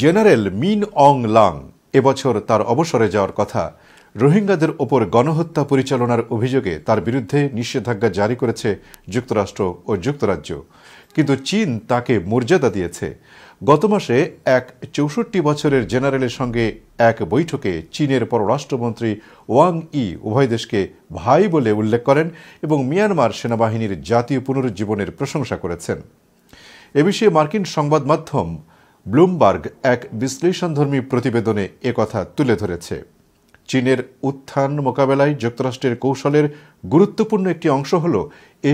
general Min অং lung এবছর তার অবসরে যাওয়ার কথা রোহিঙ্গাদের ওপর গণহত্যা পরিচালনার অভিযোগে তার বিরুদ্ধে নিষেধাজ্ঞা জারি করেছে যুক্তরাষ্ট্র ও যুক্তরাজ্য কিন্তু চীন তাকে মর্যাদা দিয়েছে গত মাসে এক চৌষট্টি বছরের জেনারেলের সঙ্গে এক বৈঠকে চীনের পররাষ্ট্রমন্ত্রী ওয়াং ই উভয় দেশকে ভাই বলে উল্লেখ করেন এবং মিয়ানমার সেনাবাহিনীর জাতীয় পুনরুজ্জীবনের প্রশংসা করেছেন এ বিষয়ে মার্কিন সংবাদ মাধ্যম ব্লুমবার্গ এক বিশ্লেষণধর্মী প্রতিবেদনে একথা তুলে ধরেছে চীনের উত্থান মোকাবেলায় যুক্তরাষ্ট্রের কৌশলের গুরুত্বপূর্ণ একটি অংশ হল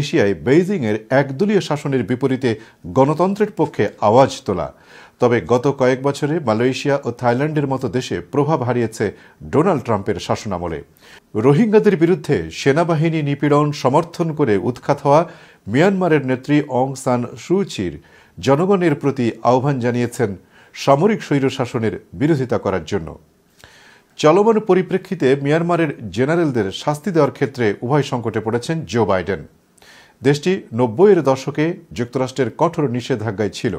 এশিয়ায় বেইজিংয়ের একদলীয় শাসনের বিপরীতে গণতন্ত্রের পক্ষে আওয়াজ তোলা তবে গত কয়েক বছরে মালয়েশিয়া ও থাইল্যান্ডের মতো দেশে প্রভাব হারিয়েছে ডোনাল্ড ট্রাম্পের শাসনামলে রোহিঙ্গাদের বিরুদ্ধে সেনাবাহিনী নিপীড়ন সমর্থন করে উৎখাত হওয়া মিয়ানমারের নেত্রী অং সান সুচির জনগণের প্রতি আহ্বান জানিয়েছেন সামরিক স্বৈরশাসনের বিরোধিতা করার জন্য চলমান পরিপ্রেক্ষিতে মিয়ানমারের জেনারেলদের শাস্তি দেওয়ার ক্ষেত্রে উভয় সংকটে পড়েছেন জো বাইডেন দেশটি নব্বইয়ের দশকে যুক্তরাষ্ট্রের কঠোর নিষেধাজ্ঞায় ছিল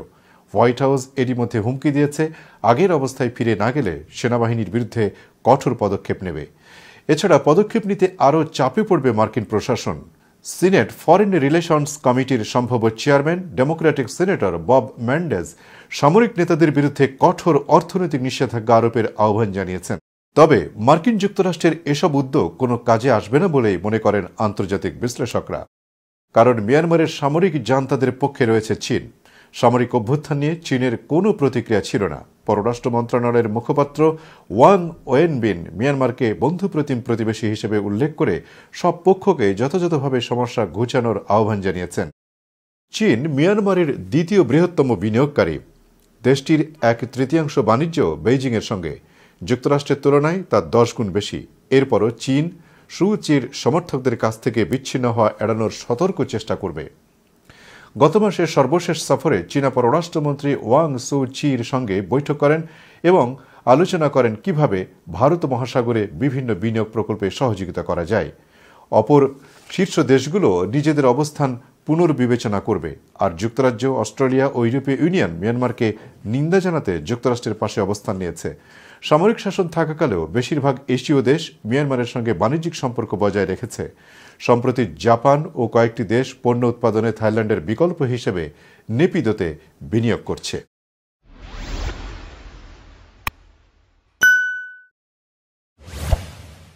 হোয়াইট হাউস এরই মধ্যে হুমকি দিয়েছে আগের অবস্থায় ফিরে না গেলে সেনাবাহিনীর বিরুদ্ধে কঠোর পদক্ষেপ নেবে এছাড়া পদক্ষেপ নিতে আরও চাপে পড়বে মার্কিন প্রশাসন সিনেট ফরেন রিলেশনস কমিটির সম্ভব chairman democratic senator Bob Menendez সামরিক নেতাদের বিরুদ্ধে কঠোর অর্থনৈতিক নিষেধাজ্ঞা আরোপের আহ্বান জানিয়েছেন তবে মার্কিন যুক্তরাষ্ট্রের এসব উদ্যোগ কোনো কাজে আসবে না বলেই মনে করেন আন্তর্জাতিক বিশ্লেষকরা কারণ মিয়ানমারের সামরিক জান্তাদের পক্ষে রয়েছে চীন সামরিক অভ্যুত্থান নিয়ে চীনের কোনো প্রতিক্রিয়া ছিল না পররাষ্ট্র মন্ত্রণালয়ের মুখপাত্র ওয়াং ওয়েনবিন মিয়ানমারকে বন্ধুপ্রতিম প্রতিবেশী হিসেবে উল্লেখ করে সব পক্ষকে যথাযথভাবে সমস্যা ঘুচানোর আহ্বান জানিয়েছেন চীন মিয়ানমারের দ্বিতীয় বৃহত্তম বিনিয়োগকারী দেশটির এক তৃতীয়াংশ বাণিজ্য বেইজিংয়ের সঙ্গে যুক্তরাষ্ট্রের তুলনায় তা দশ গুণ বেশি এরপরও চীন সুচির সমর্থকদের কাছ থেকে বিচ্ছিন্ন হওয়া এড়ানোর সতর্ক চেষ্টা করবে গত মাসের সর্বশেষ সফরে চীনা পররাষ্ট্রমন্ত্রী ওয়াং সু চির সঙ্গে বৈঠক করেন এবং আলোচনা করেন কিভাবে ভারত মহাসাগরে বিভিন্ন বিনিয়োগ প্রকল্পে সহযোগিতা করা যায় অপর শীর্ষ দেশগুলো নিজেদের অবস্থান পুনর্বিবেচনা করবে আর যুক্তরাজ্য অস্ট্রেলিয়া ও ইউরোপীয় ইউনিয়ন মিয়ানমারকে নিন্দা জানাতে যুক্তরাষ্ট্রের পাশে অবস্থান নিয়েছে সামরিক শাসন থাকাকালেও বেশিরভাগ এশীয় দেশ মিয়ানমারের সঙ্গে বাণিজ্যিক সম্পর্ক বজায় রেখেছে সম্প্রতি জাপান ও কয়েকটি দেশ পণ্য উৎপাদনে থাইল্যান্ডের বিকল্প হিসেবে নিপিদতে বিনিয়োগ করছে